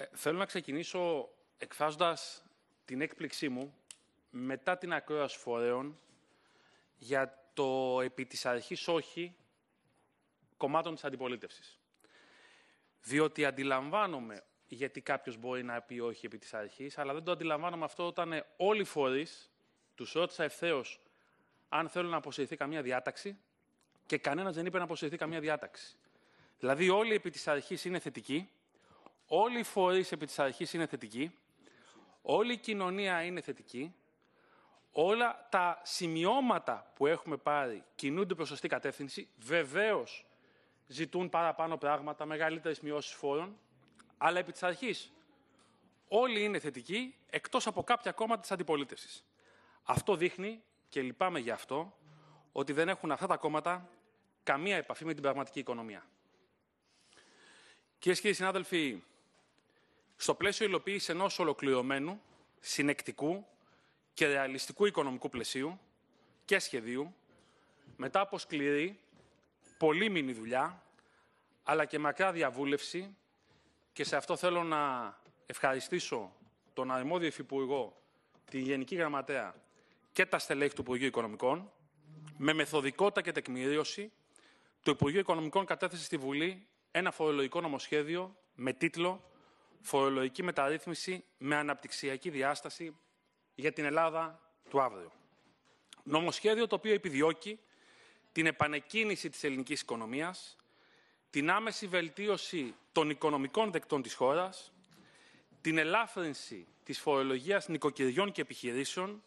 Ε, θέλω να ξεκινήσω εκφράζοντας την έκπληξή μου μετά την ακρόαση φορέων για το επί της αρχής όχι κομμάτων της αντιπολίτευσης. Διότι αντιλαμβάνομαι γιατί κάποιος μπορεί να πει όχι επί της αρχής, αλλά δεν το αντιλαμβάνομαι αυτό όταν ε, όλοι οι φορείς τους ρώτησα ευθέως αν θέλουν να αποσυρθεί καμία διάταξη και κανένας δεν είπε να αποσυρθεί καμία διάταξη. Δηλαδή όλοι επί της αρχής είναι θετικοί, Όλοι οι φορείς επί της αρχής είναι θετικοί. Όλη η κοινωνία είναι θετική. Όλα τα σημειώματα που έχουμε πάρει κινούνται προς σωστή κατεύθυνση. Βεβαίως ζητούν παραπάνω πράγματα, μεγαλύτερες μειώσεις φόρων. Αλλά επί της αρχής όλοι είναι θετικοί, εκτός από κάποια κόμματα της αντιπολίτευσης. Αυτό δείχνει, και λυπάμαι γι' αυτό, ότι δεν έχουν αυτά τα κόμματα καμία επαφή με την πραγματική οικονομία. Κυρίες και κύριοι συνάδελφοι, στο πλαίσιο υλοποίηση ενός ολοκληρωμένου, συνεκτικού και ρεαλιστικού οικονομικού πλαισίου και σχεδίου, μετά από σκληρή, πολύμηνη δουλειά, αλλά και μακρά διαβούλευση, και σε αυτό θέλω να ευχαριστήσω τον αρμόδιο Υφυπουργό, τη Γενική Γραμματέα και τα στελέχη του Υπουργείου Οικονομικών, με μεθοδικότητα και τεκμηρίωση, το Υπουργείο Οικονομικών κατέθεσε στη Βουλή ένα φορολογικό νομοσχέδιο με τίτλο φορολογική μεταρρύθμιση με αναπτυξιακή διάσταση για την Ελλάδα του αύριο. Νομοσχέδιο το οποίο επιδιώκει την επανεκκίνηση της ελληνικής οικονομίας, την άμεση βελτίωση των οικονομικών δεκτών της χώρας, την ελάφρυνση της φορολογίας νοικοκυριών και επιχειρήσεων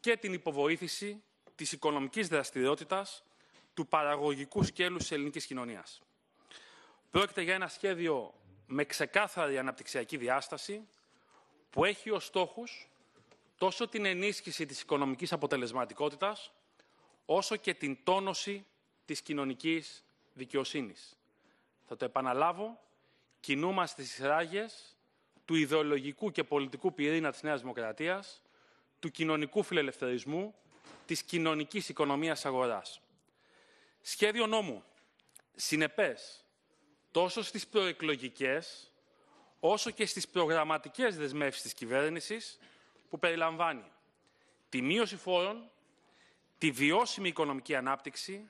και την υποβοήθηση της οικονομικής δραστηριότητας του παραγωγικού σκέλους της ελληνικής κοινωνίας. Πρόκειται για ένα σχέδιο με ξεκάθαρη αναπτυξιακή διάσταση που έχει ως στόχους τόσο την ενίσχυση της οικονομικής αποτελεσματικότητας όσο και την τόνωση της κοινωνικής δικαιοσύνης. Θα το επαναλάβω, κινούμαστε στις ράγες του ιδεολογικού και πολιτικού πυρήνα της Νέας Δημοκρατίας, του κοινωνικού φιλελευθερισμού, της κοινωνικής οικονομίας αγοράς. Σχέδιο νόμου, συνεπές, τόσο στις προεκλογικές, όσο και στις προγραμματικές δεσμεύσεις της κυβέρνησης, που περιλαμβάνει τη μείωση φόρων, τη βιώσιμη οικονομική ανάπτυξη,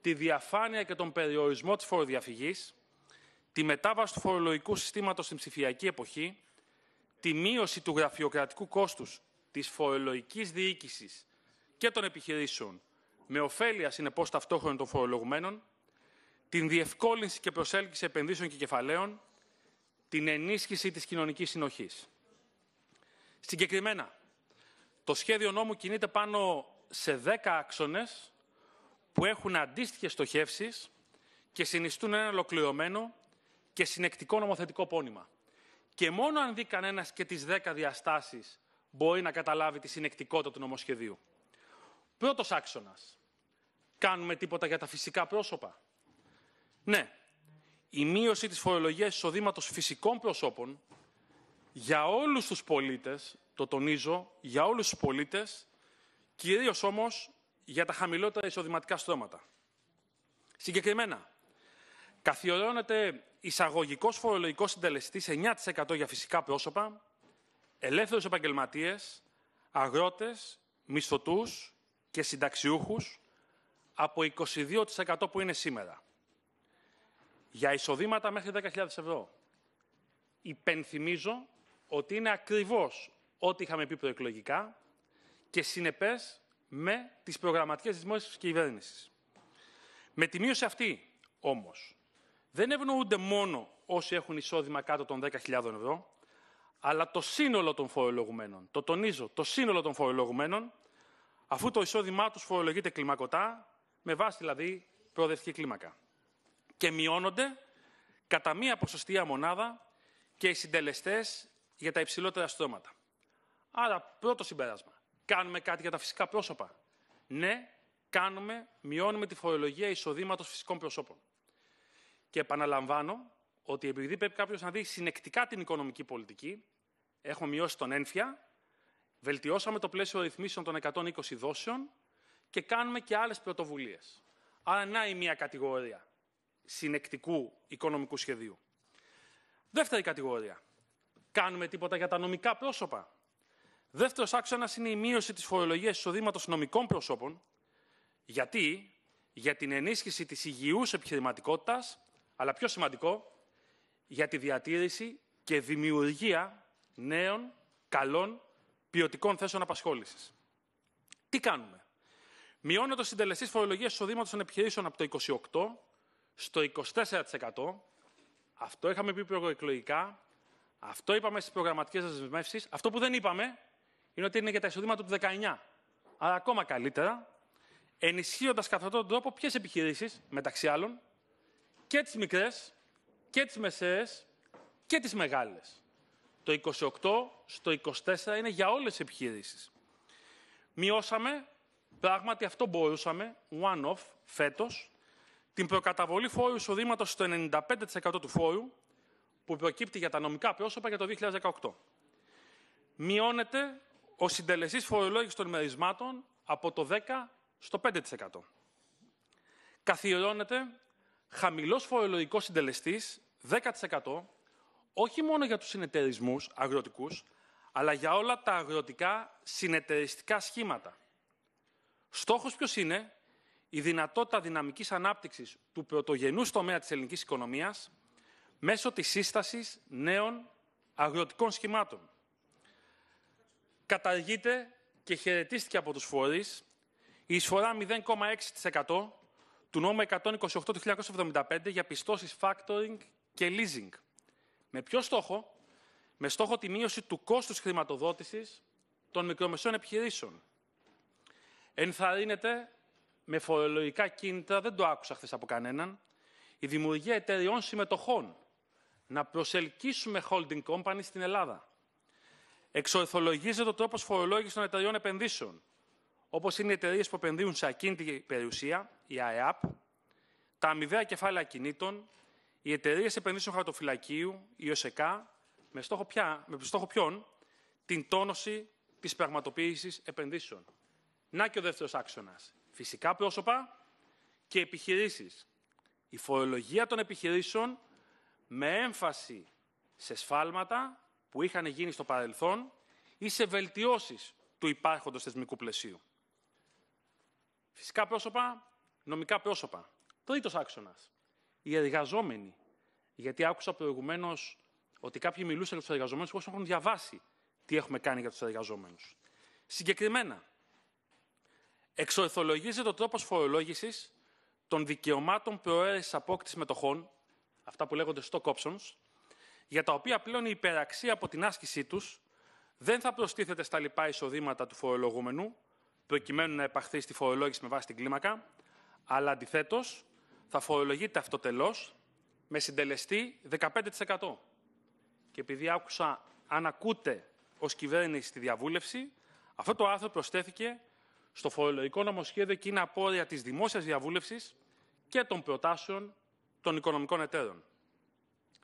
τη διαφάνεια και τον περιορισμό της φοροδιαφυγής, τη μετάβαση του φορολογικού συστήματος στην ψηφιακή εποχή, τη μείωση του γραφειοκρατικού κόστους της φορολογικής διοίκησης και των επιχειρήσεων, με ωφέλεια συνεπώς ταυτόχρονα των φορολογουμένων, την διευκόλυνση και προσέλκυση επενδύσεων και κεφαλαίων, την ενίσχυση της κοινωνικής συνοχής. Συγκεκριμένα, το σχέδιο νόμου κινείται πάνω σε 10 άξονες που έχουν αντίστοιχες στοχεύσεις και συνιστούν ένα ολοκληρωμένο και συνεκτικό νομοθετικό πόνημα. Και μόνο αν δει κανένας και τις 10 διαστάσεις μπορεί να καταλάβει τη συνεκτικότητα του νομοσχεδίου. Πρώτος άξονας. Κάνουμε τίποτα για τα φυσικά πρόσωπα. Ναι, η μείωση της φορολογίας εισοδήματος φυσικών προσώπων για όλους τους πολίτες, το τονίζω, για όλους τους πολίτες, κυρίως όμως για τα χαμηλότερα εισοδηματικά στρώματα. Συγκεκριμένα, καθιερώνεται εισαγωγικός φορολογικός συντελεστής 9% για φυσικά πρόσωπα, ελεύθερους επαγγελματίες, αγρότες, μισθωτούς και συνταξιούχους από 22% που είναι σήμερα για εισοδήματα μέχρι 10.000 ευρώ. Υπενθυμίζω ότι είναι ακριβώς ό,τι είχαμε πει προεκλογικά και συνεπές με τις προγραμματικές της και κυβέρνησης. Με τη μείωση αυτή, όμως, δεν ευνοούνται μόνο όσοι έχουν εισόδημα κάτω των 10.000 ευρώ, αλλά το σύνολο των φορολογουμένων. Το τονίζω, το σύνολο των φορολογουμένων, αφού το εισόδημά τους φορολογείται κλιμακωτά, με βάση δηλαδή προοδευτική κλίμακα και μειώνονται κατά μία ποσοστία μονάδα και οι συντελεστές για τα υψηλότερα στρώματα. Άρα, πρώτο συμπέρασμα. Κάνουμε κάτι για τα φυσικά πρόσωπα. Ναι, κάνουμε, μειώνουμε τη φορολογία εισοδήματος φυσικών προσώπων. Και επαναλαμβάνω ότι επειδή πρέπει κάποιος να δει συνεκτικά την οικονομική πολιτική, έχουμε μειώσει τον ένφια, βελτιώσαμε το πλαίσιο ρυθμίσεων των 120 δόσεων και κάνουμε και άλλες πρωτοβουλίες. Άρα, να η μία κατηγορία συνεκτικού οικονομικού σχεδίου. Δεύτερη κατηγορία. Κάνουμε τίποτα για τα νομικά πρόσωπα. Δεύτερος άξονας είναι η μείωση της φορολογίας εισοδήματος νομικών προσώπων. Γιατί, για την ενίσχυση της υγιούς επιχειρηματικότητας, αλλά πιο σημαντικό, για τη διατήρηση και δημιουργία νέων, καλών, ποιοτικών θέσεων απασχόλησης. Τι κάνουμε. το συντελεστής φορολογίας εισοδήματος των επιχειρήσεων από το στο 24%. Αυτό είχαμε πει προεκλογικά. Αυτό είπαμε στις προγραμματικές δεσμεύσεις. Αυτό που δεν είπαμε είναι ότι είναι για τα εισοδήματα του 19. αλλά ακόμα καλύτερα, ενισχύοντας κατά αυτόν τον τρόπο ποιες επιχειρήσεις, μεταξύ άλλων, και τις μικρές και τις μεσαίες και τις μεγάλες. Το 28 στο 24 είναι για όλες τις επιχειρήσεις. Μειώσαμε, πράγματι αυτό μπορούσαμε, one-off, φέτος, την προκαταβολή φόρου εισοδήματος στο 95% του φόρου που προκύπτει για τα νομικά πρόσωπα για το 2018. Μειώνεται ο συντελεστής φορολόγησης των μερισμάτων από το 10% στο 5%. Καθιερώνεται χαμηλός φορολογικός συντελεστής 10% όχι μόνο για τους συνεταιρισμούς αγροτικούς, αλλά για όλα τα αγροτικά συνεταιριστικά σχήματα. Στόχος ποιος είναι η δυνατότητα δυναμικής ανάπτυξης του πρωτογενού τομέα της ελληνικής οικονομίας μέσω της σύστασης νέων αγροτικών σχημάτων. Καταργείται και χαιρετίστηκε από τους φορείς η εισφορά 0,6% του νόμου 128 του 1975 για πιστώσεις factoring και leasing. Με ποιο στόχο? Με στόχο τη μείωση του κόστους χρηματοδότησης των μικρομεσαίων επιχειρήσεων. Ενθαρρύνεται με φορολογικά κίνητρα, δεν το άκουσα χθες από κανέναν, η δημιουργία εταιριών συμμετοχών, να προσελκύσουμε holding company στην Ελλάδα. Εξορθολογίζεται ο τρόπος φορολόγησης των εταιριών επενδύσεων, όπως είναι οι εταιρείες που επενδύουν σε ακίνητη περιουσία, η ΑΕΑΠ, τα αμοιβαία κεφάλαια κινήτων, οι εταιρείες επενδύσεων χαρτοφυλακίου, η ΟΣΕΚΑ, με στόχο, πια, με στόχο ποιον, την τόνωση της πραγματοποίησης επενδύσεων. Να και ο δεύτερος άξονας φυσικά πρόσωπα και επιχειρήσεις. Η φορολογία των επιχειρήσεων με έμφαση σε σφάλματα που είχαν γίνει στο παρελθόν ή σε βελτιώσεις του υπάρχοντος θεσμικού πλαισίου. Φυσικά πρόσωπα, νομικά πρόσωπα. Τρίτος άξονας, οι εργαζόμενοι. Γιατί άκουσα προηγουμένως ότι κάποιοι μιλούσαν για τους εργαζομένους, που έχουν διαβάσει τι έχουμε κάνει για τους εργαζόμενους. Συγκεκριμένα, εξορθολογίζεται ο τρόπο φορολόγησης των δικαιωμάτων προαίρεσης απόκτησης μετοχών, αυτά που λέγονται stock options, για τα οποία πλέον η υπεραξία από την άσκησή τους δεν θα προστίθεται στα λοιπά εισοδήματα του φορολογούμενου, προκειμένου να επαχθεί στη φορολόγηση με βάση την κλίμακα, αλλά αντιθέτως θα φορολογείται αυτοτελώς με συντελεστή 15%. Και επειδή άκουσα αν ακούτε ως κυβέρνηση στη διαβούλευση, αυτό το άρθρο προστέθηκε, στο φορολογικό νομοσχέδιο και είναι απόρρια της δημόσιας διαβούλευσης και των προτάσεων των οικονομικών εταίρων.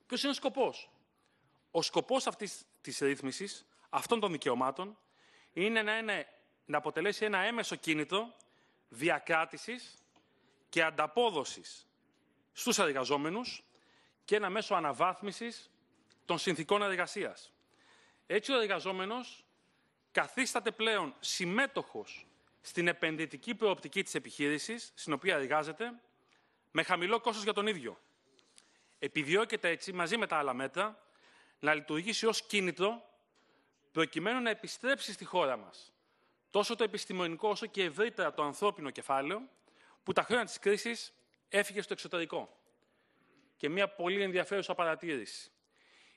Ποιος είναι ο σκοπός? Ο σκοπός αυτής της ρύθμισης, αυτών των δικαιωμάτων, είναι να, είναι, να αποτελέσει ένα έμεσο κίνητρο διακράτησης και ανταπόδοσης στους εργαζόμενους και ένα μέσο αναβάθμισης των συνθήκων εργασίας. Έτσι ο εργαζόμενος καθίσταται πλέον συμμέτοχος στην επενδυτική προοπτική της επιχείρησης, στην οποία εργάζεται, με χαμηλό κόστος για τον ίδιο. Επιδιώκεται έτσι, μαζί με τα άλλα μέτρα, να λειτουργήσει ως κίνητρο, προκειμένου να επιστρέψει στη χώρα μας τόσο το επιστημονικό όσο και ευρύτερα το ανθρώπινο κεφάλαιο, που τα χρόνια της κρίσης έφυγε στο εξωτερικό. Και μια πολύ ενδιαφέρουσα παρατήρηση.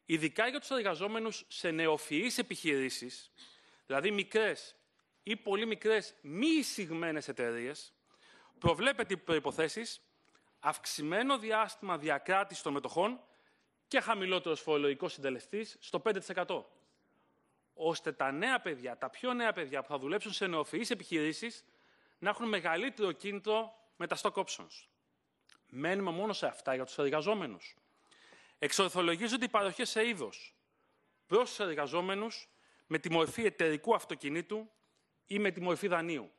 Ειδικά για τους εργαζόμενους σε νεοφυείς επιχειρήσεις, δηλαδή μικρές ή πολύ μικρές μη εισηγμένες εταιρείες, προβλέπεται οι προποθέσει αυξημένο διάστημα διακράτησης των μετοχών και χαμηλότερος φορολογικός συντελεστής στο 5%. Ώστε τα νέα παιδιά, τα πιο νέα παιδιά που θα δουλέψουν σε νεοφυείς επιχειρήσεις να έχουν μεγαλύτερο κίνητρο με τα stock options. Μένουμε μόνο σε αυτά για τους εργαζόμενους. Εξορθολογίζονται οι παροχές σε είδος, προς τους εργαζόμενους με τη μορφή εταιρικού αυτοκινήτου ή με τη μορφή δανείου.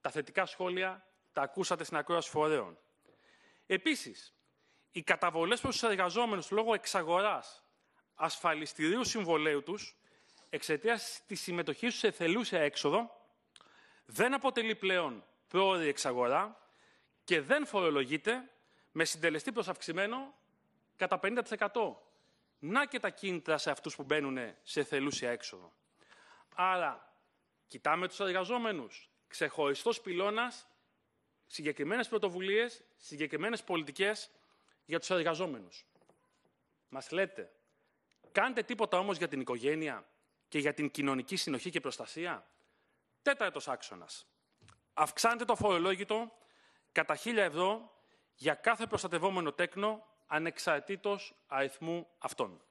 Τα θετικά σχόλια τα ακούσατε στην ακρόαση φορέων. Επίσης, οι καταβολές προς τους εργαζόμενους λόγω εξαγοράς ασφαλιστηρίου συμβολέου τους εξαιτίας της συμμετοχής τους σε θελούσια έξοδο δεν αποτελεί πλέον πρόορη εξαγορά και δεν φορολογείται με συντελεστή προς αυξημένο κατά 50%. Να και τα κίνητρα σε αυτούς που μπαίνουν σε θελούσια έξοδο. Άρα, Κοιτάμε τους εργαζόμενους. Ξεχωριστός πυλώνας, συγκεκριμένες πρωτοβουλίες, συγκεκριμένες πολιτικές για τους εργαζόμενους. Μας λέτε, κάντε τίποτα όμως για την οικογένεια και για την κοινωνική συνοχή και προστασία. Τέταρτος άξονας. Αυξάνετε το φορολόγητο κατά χίλια ευρώ για κάθε προστατευόμενο τέκνο ανεξαρτήτως αριθμού αυτών.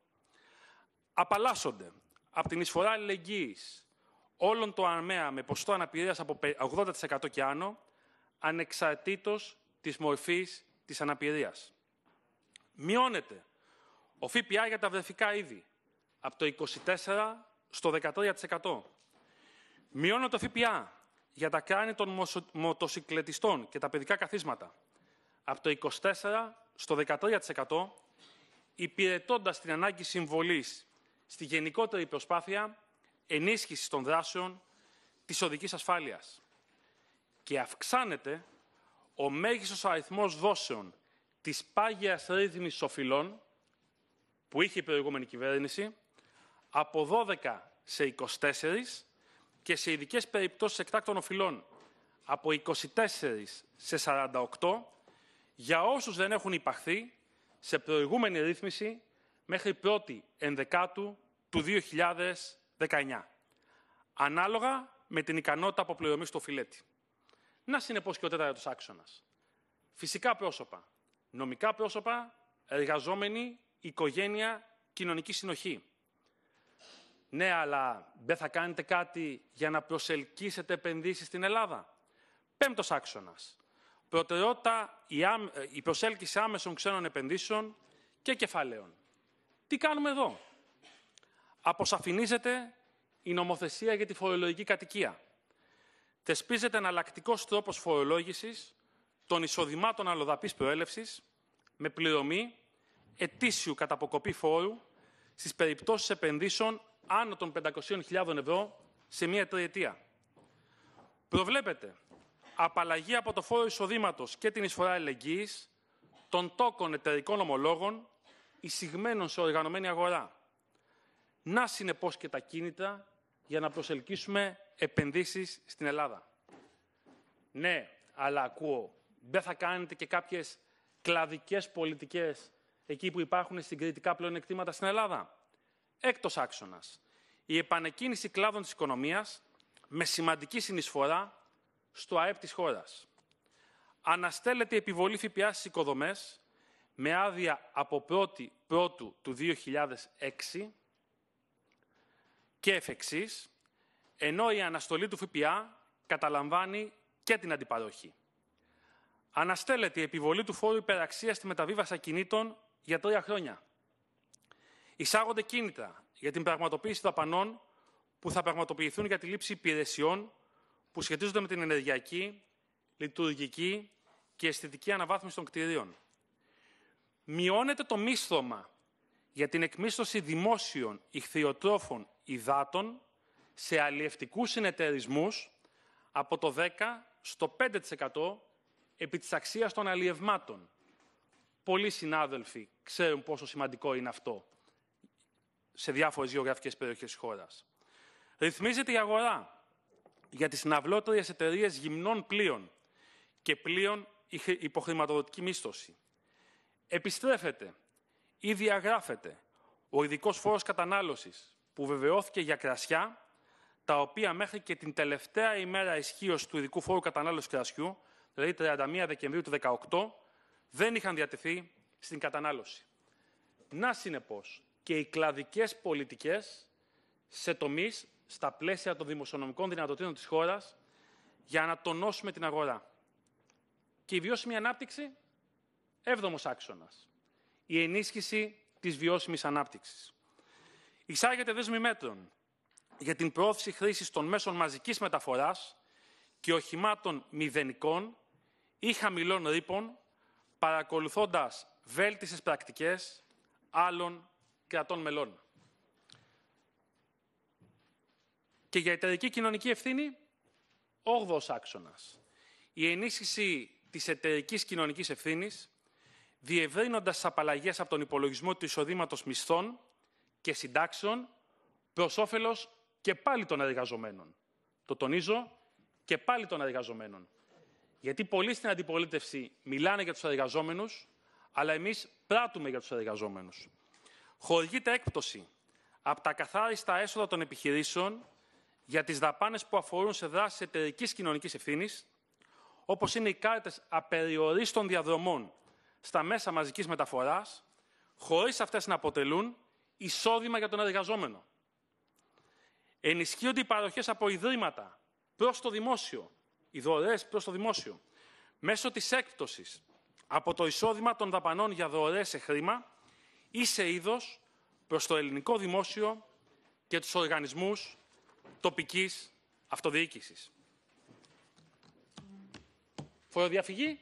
Απαλλάσσονται από την εισφορά αλληλεγγύης όλων των ΑΜΕΑ με ποσοστό αναπηρίας από 80% και άνω, ανεξαρτήτως της μορφής της αναπηρίας. Μειώνεται ο ΦΠΑ για τα βρεφικά είδη από το 24% στο 13%. Μειώνεται το ΦΠΑ για τα κράνη των μοτοσυκλετιστών και τα παιδικά καθίσματα από το 24% στο 13%, υπηρετώντας την ανάγκη συμβολής στη γενικότερη προσπάθεια ενίσχυσης των δράσεων της οδικής ασφάλειας και αυξάνεται ο μέγιστος αριθμός δόσεων της πάγιας ρύθμισης οφειλών που είχε η προηγούμενη κυβέρνηση από 12 σε 24 και σε ειδικές περιπτώσεις εκτάκτων οφειλών από 24 σε 48 για όσους δεν έχουν υπαχθεί σε προηγούμενη ρύθμιση μέχρι 1η ενδεκάτου του 19, ανάλογα με την ικανότητα αποπληρωμής του φιλέτη. Να συνεπώς και ο τέταρτος άξονας. Φυσικά πρόσωπα, νομικά πρόσωπα, εργαζόμενοι, οικογένεια, κοινωνική συνοχή. Ναι, αλλά δεν θα κάνετε κάτι για να προσελκύσετε επενδύσεις στην Ελλάδα. Πέμπτος άξονας. Προτεραιότητα η προσέλκυση άμεσων ξένων επενδύσεων και κεφαλαίων. Τι κάνουμε εδώ. Αποσαφηνίζεται η νομοθεσία για τη φορολογική κατοικία. Θεσπίζεται εναλλακτικός τρόπος φορολόγησης των εισοδημάτων αλλοδαπής προέλευσης με πληρωμή ετήσιου κατά φόρου στις περιπτώσεις επενδύσεων άνω των 500.000 ευρώ σε μία τριετία. Προβλέπεται απαλλαγή από το φόρο εισοδήματος και την εισφορά ελεγγύης των τόκων εταιρικών ομολόγων εισηγμένων σε οργανωμένη αγορά να συνεπώς και τα κίνητα για να προσελκύσουμε επενδύσεις στην Ελλάδα. Ναι, αλλά ακούω, δεν θα κάνετε και κάποιες κλαδικές πολιτικές εκεί που υπάρχουν συγκριτικά πλεονεκτήματα στην Ελλάδα. Έκτος άξονας, η επανεκκίνηση κλάδων της οικονομίας με σημαντική συνεισφορά στο ΑΕΠ της χώρας. Αναστέλλεται η επιβολή ΦΠΑ στις οικοδομές με άδεια από 1η Πρώτου του 2006 και εφ' εξής, ενώ η αναστολή του ΦΠΑ καταλαμβάνει και την αντιπαροχή. Αναστέλλεται η επιβολή του φόρου υπεραξίας στη μεταβίβαση ακινήτων για τρία χρόνια. Εισάγονται κίνητρα για την πραγματοποίηση δαπανών που θα πραγματοποιηθούν για τη λήψη υπηρεσιών που σχετίζονται με την ενεργειακή, λειτουργική και αισθητική αναβάθμιση των κτηρίων. Μειώνεται το μίσθωμα για την εκμίσθωση δημόσιων, ηχθειοτρόφων υδάτων σε αλλιευτικούς συνεταιρισμούς από το 10% στο 5% επί της αξίας των αλλιευμάτων. Πολλοί συνάδελφοι ξέρουν πόσο σημαντικό είναι αυτό σε διάφορες γεωγραφικές περιοχές της χώρας. Ρυθμίζεται η αγορά για τις συναυλότερες εταιρείες γυμνών πλοίων και πλοίων υποχρηματοδοτική μίσθωση. Επιστρέφεται ή διαγράφεται ο ειδικός φόρος κατανάλωσης που βεβαιώθηκε για κρασιά, τα οποία μέχρι και την τελευταία ημέρα ισχύως του ειδικού φόρου κατανάλωσης κρασιού, δηλαδή 31 Δεκεμβρίου του 2018, δεν είχαν διατεθεί στην κατανάλωση. Να συνεπώς και οι κλαδικές πολιτικές σε τομείς στα πλαίσια των δημοσιονομικών δυνατοτήτων της χώρας για να τονώσουμε την αγορά. Και η βιώσιμη ανάπτυξη, έβδομος άξονας. Η ενίσχυση της βιώσιμης ανάπτυξης. Εισάγεται δέσμη μέτρων για την πρόωθηση χρήσης των μέσων μαζικής μεταφοράς και οχημάτων μηδενικών ή χαμηλών ρήπων, παρακολουθώντας βέλτισες πρακτικές άλλων κρατών μελών. Και για εταιρική κοινωνική ευθύνη, άξονας. Η ενίσχυση της εταιρικής κοινωνικής ευθύνης, διευρύνοντας τι απαλλαγές από τον υπολογισμό του εισοδήματος μισθών και συντάξεων προς όφελος και πάλι των εργαζομένων. Το τονίζω και πάλι των εργαζομένων. Γιατί πολλοί στην αντιπολίτευση μιλάνε για τους εργαζόμενους, αλλά εμείς πράττουμε για τους εργαζόμενους. Χορηγείται έκπτωση από τα καθάριστα έσοδα των επιχειρήσεων για τις δαπάνες που αφορούν σε δράσεις εταιρικής κοινωνικής ευθύνης, όπως είναι οι κάρτες απεριορίστων διαδρομών στα μέσα μαζικής μεταφοράς, χωρίς αυτές να αποτελούν εισόδημα για τον εργαζόμενο. Ενισχύονται οι παροχές από ιδρύματα προς το δημόσιο, οι δωρεές προς το δημόσιο, μέσω της έκπτωσης από το εισόδημα των δαπανών για δωρεές σε χρήμα ή σε είδος προς το ελληνικό δημόσιο και τους οργανισμούς τοπικής αυτοδιοίκησης. Φοροδιαφυγή,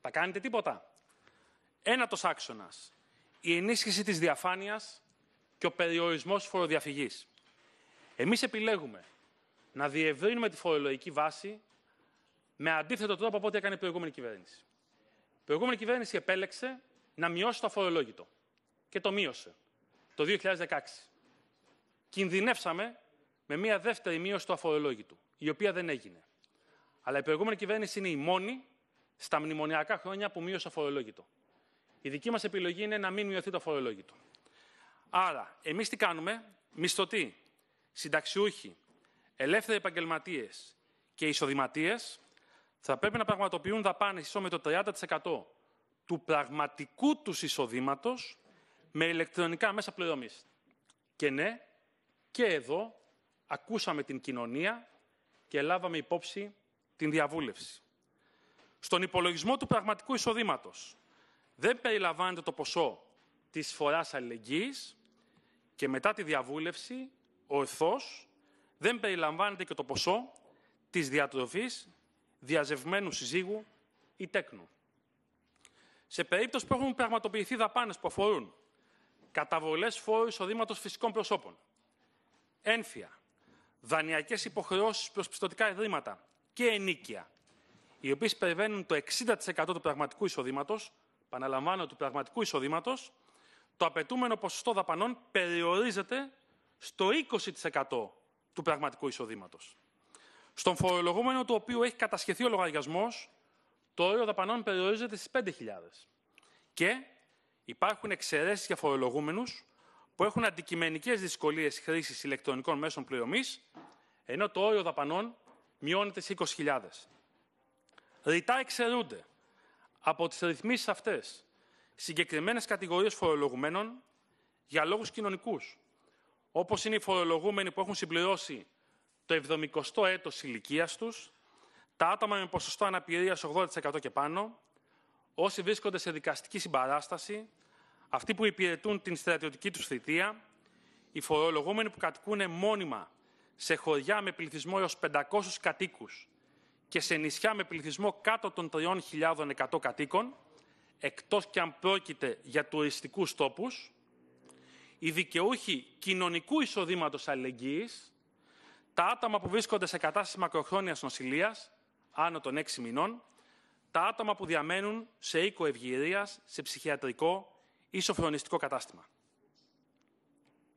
τα κάνετε τίποτα. Ένα άξονας, η ενίσχυση της διαφάνειας και ο περιορισμός φοροδιαφυγής. Εμείς επιλέγουμε να διευρύνουμε τη φορολογική βάση με αντίθετο τρόπο από ό,τι έκανε η προηγούμενη κυβέρνηση. Η προηγούμενη κυβέρνηση επέλεξε να μειώσει το αφορολόγητο. Και το μείωσε. Το 2016. Κινδυνεύσαμε με μια δεύτερη μείωση του αφορολόγητου, η οποία δεν έγινε. Αλλά η προηγούμενη κυβέρνηση είναι η μόνη στα μνημονιακά χρόνια που μείωσε αφορολόγητο. Η δική μας επιλογή είναι να μην μειωθεί το αφορολόγητο. Άρα, εμείς τι κάνουμε, μισθωτοί, συνταξιούχοι, ελεύθεροι επαγγελματίες και εισοδηματίες θα πρέπει να πραγματοποιούν δαπάνες ίσο με το 30% του πραγματικού τους εισοδήματος με ηλεκτρονικά μέσα πληρωμής. Και ναι, και εδώ ακούσαμε την κοινωνία και λάβαμε υπόψη την διαβούλευση. Στον υπολογισμό του πραγματικού εισοδήματος δεν περιλαμβάνεται το ποσό της φοράς αλληλεγγύης, και μετά τη διαβούλευση, ο εθός δεν περιλαμβάνεται και το ποσό της διατροφής διαζευμένου συζύγου ή τέκνου. Σε περίπτωση που έχουν πραγματοποιηθεί δαπάνες που αφορούν καταβολές φόρου εισοδήματος φυσικών προσώπων, ένφια, δανειακές υποχρεώσεις προς πιστοτικά ιδρύματα και ενίκια, οι οποίες περιβαίνουν το 60% του πραγματικού εισοδήματος, επαναλαμβάνω του πραγματικού εισοδήματος, το απαιτούμενο ποσοστό δαπανών περιορίζεται στο 20% του πραγματικού εισοδήματος. Στον φορολογούμενο του οποίου έχει κατασχεθεί ο λογαριασμός, το όριο δαπανών περιορίζεται στις 5.000. Και υπάρχουν εξαιρέσεις για φορολογούμενους που έχουν αντικειμενικές δυσκολίες χρήσης ηλεκτρονικών μέσων πληρωμής, ενώ το όριο δαπανών μειώνεται σε 20.000. Ρητά εξαιρούνται από τις ρυθμίσεις αυτές Συγκεκριμένες κατηγορίες φορολογουμένων για λόγους κοινωνικούς, όπως είναι οι φορολογούμενοι που έχουν συμπληρώσει το 70ο έτος ηλικίας τους, τα άτομα με ποσοστό αναπηρίας 80% και πάνω, όσοι βρίσκονται σε δικαστική συμπαράσταση, αυτοί που υπηρετούν την στρατιωτική τους θητεία, οι φορολογούμενοι που κατοικούν μόνιμα σε χωριά με πληθυσμό έως 500 κατοίκους και σε νησιά με πληθυσμό κάτω των 3.100 κατοίκων, εκτός και αν πρόκειται για τουριστικούς τόπους, οι δικαιούχοι κοινωνικού εισοδήματος αλληλεγγύης, τα άτομα που βρίσκονται σε κατάσταση μακροχρόνιας νοσηλείας, άνω των 6 μηνών, τα άτομα που διαμένουν σε οίκο ευγυρίας, σε ψυχιατρικό ή σοφρονιστικό κατάστημα.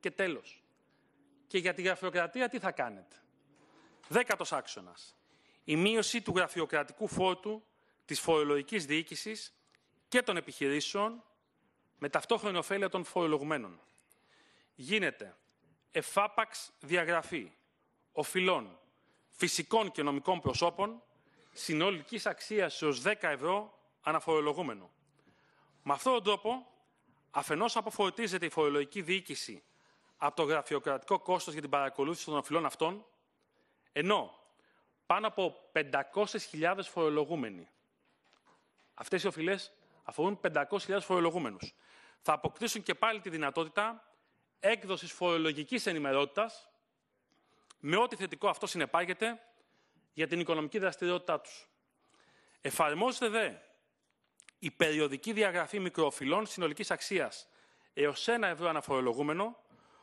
Και τέλος, και για τη γραφειοκρατία τι θα κάνετε. Δέκατος άξονας. Η μείωση του γραφειοκρατικού φόρτου της φορολογικής διοίκησης και των επιχειρήσεων με ταυτόχρονη ωφέλεια των φορολογουμένων. Γίνεται εφάπαξ διαγραφή οφειλών φυσικών και νομικών προσώπων συνολικής αξίας έως 10 ευρώ αναφορολογούμενο. Με αυτόν τον τρόπο, αφενός αποφορτίζεται η φορολογική διοίκηση από το γραφειοκρατικό κόστος για την παρακολούθηση των οφειλών αυτών, ενώ πάνω από 500.000 φορολογούμενοι. Αυτές οι οφειλές αφορούν 500.000 φορολογούμενους. Θα αποκτήσουν και πάλι τη δυνατότητα έκδοσης φορολογικής ενημερότητας με ό,τι θετικό αυτό συνεπάγεται για την οικονομική δραστηριότητά τους. Εφαρμόζεται δε η περιοδική διαγραφή μικροφυλών συνολικής αξίας έως 1 ευρώ αναφορολογούμενο,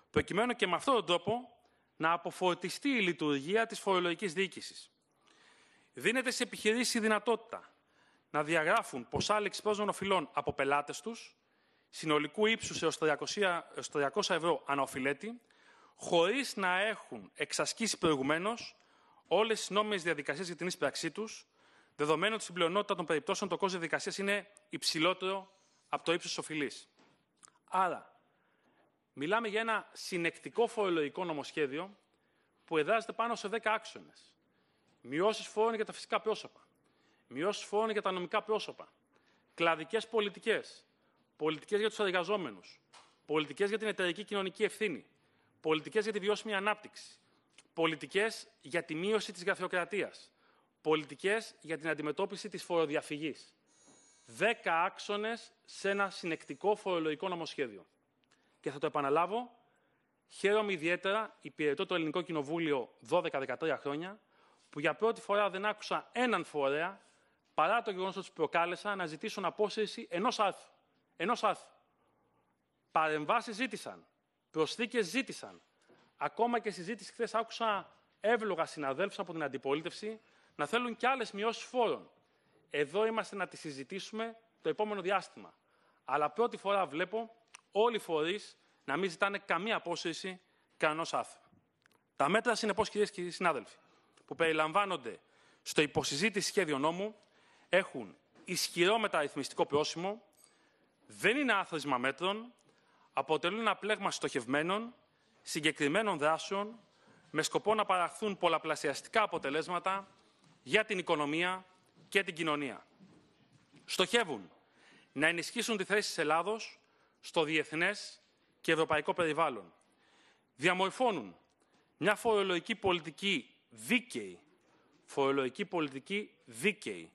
προκειμένου και με αυτόν τον τρόπο να αποφορτιστεί η λειτουργία της φορολογικής διοίκησης. Δίνεται σε επιχειρήσεις η δυνατότητα να διαγράφουν ποσά αλεξιπρόσδενων οφειλών από πελάτες τους συνολικού ύψους έως 300, ευρώ αναοφιλέτη, χωρίς να έχουν εξασκήσει προηγουμένως όλες τις νόμιμες διαδικασίες για την ίσπραξή τους, δεδομένου ότι στην πλειονότητα των περιπτώσεων το κόστος διαδικασίας είναι υψηλότερο από το ύψος της οφειλής. Άρα, μιλάμε για ένα συνεκτικό φορολογικό νομοσχέδιο που εδράζεται πάνω σε 10 άξονες. Μειώσεις φόρων για τα φυσικά πρόσωπα μειώσει φόρων για τα νομικά πρόσωπα, κλαδικές πολιτικές, πολιτικές για τους εργαζόμενου, πολιτικές για την εταιρική κοινωνική ευθύνη, πολιτικές για τη βιώσιμη ανάπτυξη, πολιτικές για τη μείωση της γραφειοκρατίας, πολιτικές για την αντιμετώπιση της φοροδιαφυγής. Δέκα άξονες σε ένα συνεκτικό φορολογικό νομοσχέδιο. Και θα το επαναλάβω, χαίρομαι ιδιαίτερα, υπηρετώ το Ελληνικό Κοινοβούλιο 12-13 χρόνια, που για πρώτη φορά δεν άκουσα έναν φορέα παρά το γεγονός ότι τους προκάλεσα να ζητήσουν απόσυρση ενό άρθρου. Ενός άρθρου. Παρεμβάσεις ζήτησαν. Προσθήκες ζήτησαν. Ακόμα και συζήτηση χθες άκουσα εύλογα συναδέλφους από την αντιπολίτευση να θέλουν και άλλες μειώσεις φόρων. Εδώ είμαστε να τη συζητήσουμε το επόμενο διάστημα. Αλλά πρώτη φορά βλέπω όλοι οι φορείς να μην ζητάνε καμία απόσυρση κανός άρθρου. Τα μέτρα, συνεπώς, κυρίες και κύριοι συνάδελφοι, που περιλαμβάνονται στο υποσυζήτηση σχέδιο νόμου έχουν ισχυρό μεταρρυθμιστικό πρόσημο, δεν είναι άθροισμα μέτρων, αποτελούν ένα πλέγμα στοχευμένων, συγκεκριμένων δράσεων, με σκοπό να παραχθούν πολλαπλασιαστικά αποτελέσματα για την οικονομία και την κοινωνία. Στοχεύουν να ενισχύσουν τη θέση της Ελλάδος στο διεθνές και ευρωπαϊκό περιβάλλον. Διαμορφώνουν μια φορολογική πολιτική δίκαιη, φορολογική πολιτική δίκαιη,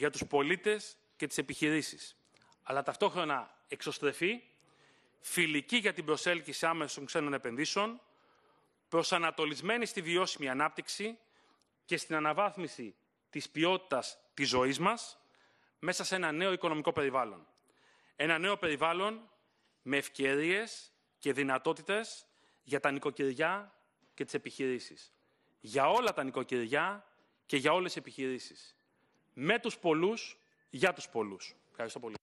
για τους πολίτες και τις επιχειρήσεις, αλλά ταυτόχρονα εξωστρεφή, φιλική για την προσέλκυση άμεσων ξένων επενδύσεων, προσανατολισμένη στη βιώσιμη ανάπτυξη και στην αναβάθμιση της ποιότητας της ζωής μας μέσα σε ένα νέο οικονομικό περιβάλλον. Ένα νέο περιβάλλον με ευκαιρίες και δυνατότητες για τα νοικοκυριά και τις επιχειρήσεις. Για όλα τα νοικοκυριά και για όλες τις επιχειρήσεις με τους πολλούς, για τους πολλούς. Ευχαριστώ πολύ.